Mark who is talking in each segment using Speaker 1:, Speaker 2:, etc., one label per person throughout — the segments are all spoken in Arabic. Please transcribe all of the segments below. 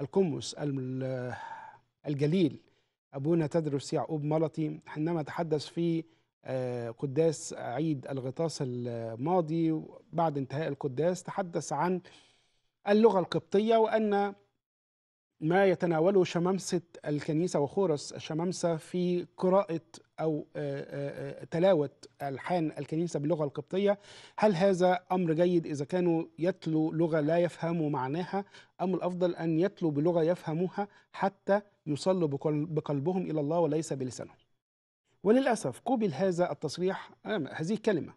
Speaker 1: القمص الجليل أبونا تدرس يعقوب ملطي حينما تحدث في آه، قداس عيد الغطاس الماضي بعد انتهاء القداس تحدث عن اللغة القبطية وأن ما يتناوله شمامسة الكنيسة وخورس الشمامسة في قراءة أو آه، آه، آه، تلاوة ألحان الكنيسة باللغة القبطية هل هذا أمر جيد إذا كانوا يتلو لغة لا يفهموا معناها أم الأفضل أن يتلو بلغة يفهموها حتى يصلوا بقلبهم إلى الله وليس بلسانهم وللأسف قبل هذا التصريح هذه الكلمة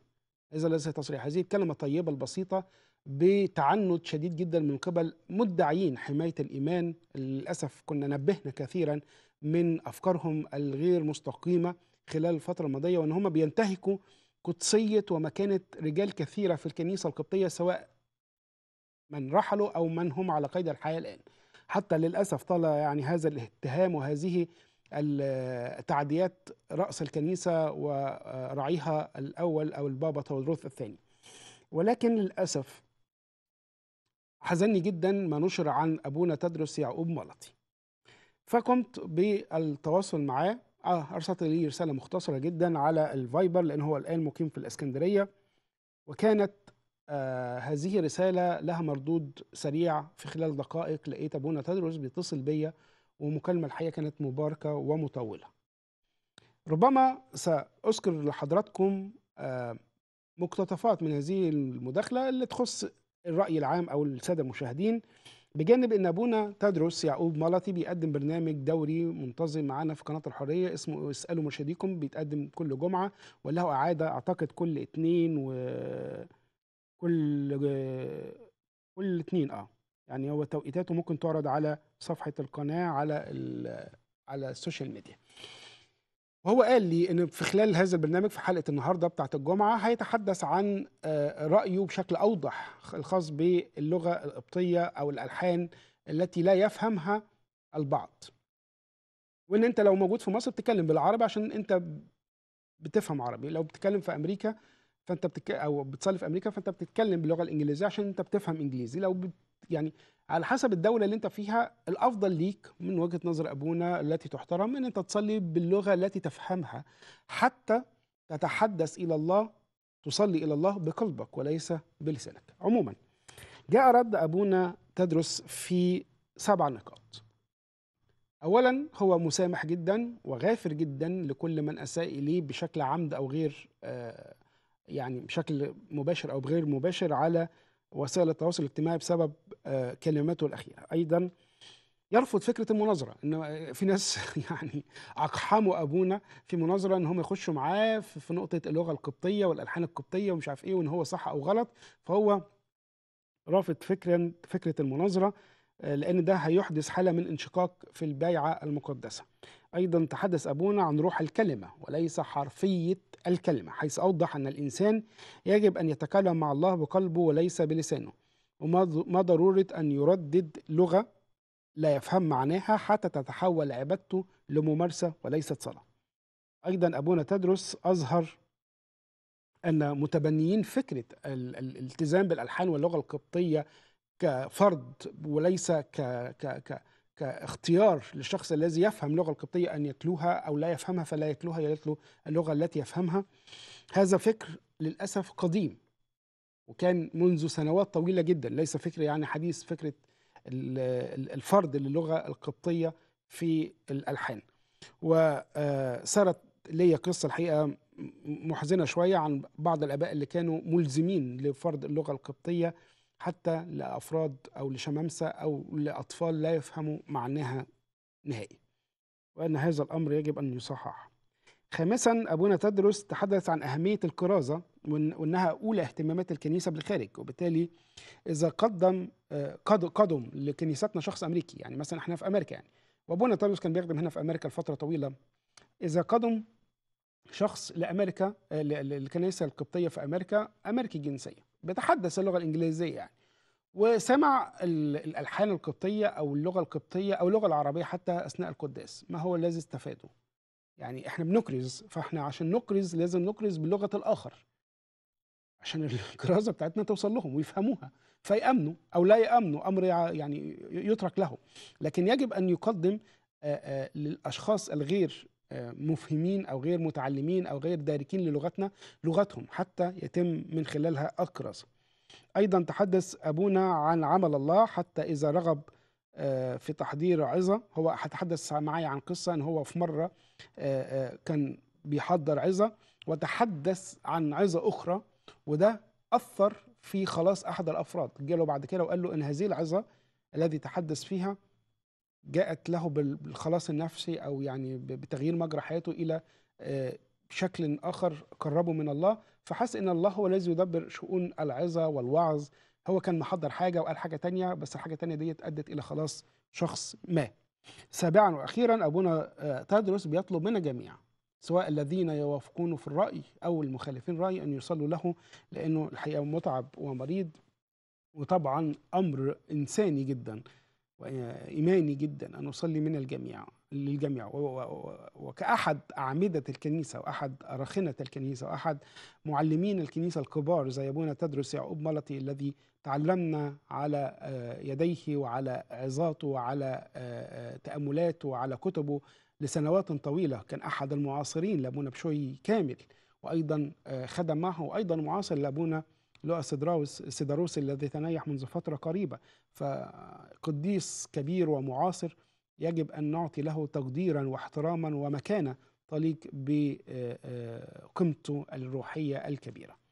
Speaker 1: إذا ليس تصريح هذه الكلمة الطيبة البسيطة بتعنت شديد جدا من قبل مدعيين حماية الإيمان للأسف كنا نبهنا كثيرا من أفكارهم الغير مستقيمة خلال الفترة الماضية وأن هم بينتهكوا قدسية ومكانة رجال كثيرة في الكنيسة القبطية سواء من رحلوا أو من هم على قيد الحياة الآن حتى للأسف طال يعني هذا الاتهام وهذه التعديات رأس الكنيسة ورعيها الأول أو البابا تودروث الثاني ولكن للأسف حزني جدا ما نشر عن أبونا تدرس يعقوب ملطي فقمت بالتواصل معاه آه، أرسلت لي رسالة مختصرة جدا على الفايبر لأن هو الآن مقيم في الإسكندرية وكانت آه، هذه رسالة لها مردود سريع في خلال دقائق لقيت أبونا تدرس بيتصل بيا ومكالمة الحقيقة كانت مباركة ومطولة ربما سأذكر لحضراتكم آه، مقتطفات من هذه المداخلة اللي تخص الرأي العام أو السادة المشاهدين بجانب ان ابونا تدرس يعقوب ملطي بيقدم برنامج دوري منتظم معانا في قناه الحريه اسمه اسالوا مرشديكم بيتقدم كل جمعه وله اعاده اعتقد كل اثنين و كل كل اثنين اه يعني هو توقيتاته ممكن تعرض على صفحه القناه على ال... على السوشيال ميديا وهو قال لي ان في خلال هذا البرنامج في حلقه النهارده بتاعه الجمعه هيتحدث عن آه، رايه بشكل اوضح الخاص باللغه القبطيه او الالحان التي لا يفهمها البعض. وان انت لو موجود في مصر بتتكلم بالعربي عشان انت بتفهم عربي، لو بتتكلم في امريكا فانت بتك... او بتصلي في امريكا فانت بتتكلم باللغه الانجليزيه عشان انت بتفهم انجليزي، لو يعني على حسب الدولة اللي انت فيها الأفضل ليك من وجهة نظر أبونا التي تحترم أن انت تصلي باللغة التي تفهمها حتى تتحدث إلى الله تصلي إلى الله بقلبك وليس بلسانك عموما جاء رد أبونا تدرس في سبع نقاط أولا هو مسامح جدا وغافر جدا لكل من أساء إليه بشكل عمد أو غير آه، يعني بشكل مباشر أو غير مباشر على وسائل التواصل الاجتماعي بسبب آه، كلماته الاخيره ايضا يرفض فكره المناظره ان آه، في ناس يعني اقحموا ابونا في مناظره ان هم يخشوا معاه في نقطه اللغه القبطيه والالحان القبطيه ومش عارف ايه وان هو صح او غلط فهو رافض فكرا فكره المناظره آه، لان ده هيحدث حاله من انشقاق في البيعه المقدسه أيضا تحدث أبونا عن روح الكلمة وليس حرفية الكلمة حيث أوضح أن الإنسان يجب أن يتكلم مع الله بقلبه وليس بلسانه وما ضرورة أن يردد لغة لا يفهم معناها حتى تتحول عبادته لممارسة وليست صلاة أيضا أبونا تدرس أظهر أن متبنيين فكرة الالتزام بالألحان واللغة القبطية كفرض وليس ك... ك... ك... كاختيار للشخص الذي يفهم اللغة القبطية أن يتلوها أو لا يفهمها فلا يتلوها يتلو اللغة التي يفهمها هذا فكر للأسف قديم وكان منذ سنوات طويلة جدا ليس فكر يعني حديث فكرة الفرد للغة القبطية في الألحان وصارت آه، ليا قصة الحقيقة محزنة شوية عن بعض الآباء اللي كانوا ملزمين لفرض اللغة القبطية حتى لأفراد أو لشمامسة أو لأطفال لا يفهموا معناها نهائي وأن هذا الأمر يجب أن يصحح خامسا أبونا تدرس تحدث عن أهمية الكرازة وأنها أولى اهتمامات الكنيسة بالخارج وبالتالي إذا قدم آه، قدم لكنيستنا شخص أمريكي يعني مثلا إحنا في أمريكا يعني وأبونا تدرس كان بيخدم هنا في أمريكا لفترة طويلة إذا قدم شخص لأمريكا آه، للكنيسة القبطية في أمريكا أمريكي الجنسية بيتحدث اللغه الانجليزيه يعني وسمع الالحان القبطيه او اللغه القبطيه او اللغه العربيه حتى اثناء القداس ما هو الذي استفاده يعني احنا بنكرز فاحنا عشان نكرز لازم نكرز بلغه الاخر عشان الكرازه بتاعتنا توصل لهم ويفهموها فيامنوا او لا يامنوا امر يعني يترك لهم لكن يجب ان يقدم للاشخاص الغير مفهمين او غير متعلمين او غير داركين للغتنا لغتهم حتى يتم من خلالها اكرز ايضا تحدث ابونا عن عمل الله حتى اذا رغب آه، في تحضير عظه هو هتحدث معي عن قصه ان هو في مره آه، آه، كان بيحضر عظه وتحدث عن عظه اخرى وده اثر في خلاص احد الافراد جاله بعد كده وقال له ان هذه العظه الذي تحدث فيها جاءت له بالخلاص النفسي او يعني بتغيير مجرى حياته الى آه، شكل اخر قربه من الله فحس ان الله هو الذي يدبر شؤون العظه والوعظ هو كان محضر حاجه وقال حاجه تانية بس الحاجه تانية ديت ادت الى خلاص شخص ما سابعا واخيرا ابونا آه، تدرس بيطلب من الجميع سواء الذين يوافقون في الراي او المخالفين راي ان يصلوا له لانه الحقيقه متعب ومريض وطبعا امر انساني جدا وإيماني جدا أن أصلي من الجميع للجميع وكأحد أعمدة الكنيسة وأحد أراخنة الكنيسة وأحد معلمين الكنيسة الكبار زي أبونا تدرس يعقوب ملطي الذي تعلمنا على آه، يديه وعلى عظاته وعلى آه، آه، تأملاته وعلى كتبه لسنوات طويلة كان أحد المعاصرين لأبونا بشوي كامل وأيضا خدم معه وأيضا معاصر لأبونا لؤى سيدراوس سيدروس الذي تنيح منذ فترة قريبة فقديس كبير ومعاصر يجب أن نعطي له تقديرا واحتراما ومكانة تليق بقيمته الروحية الكبيرة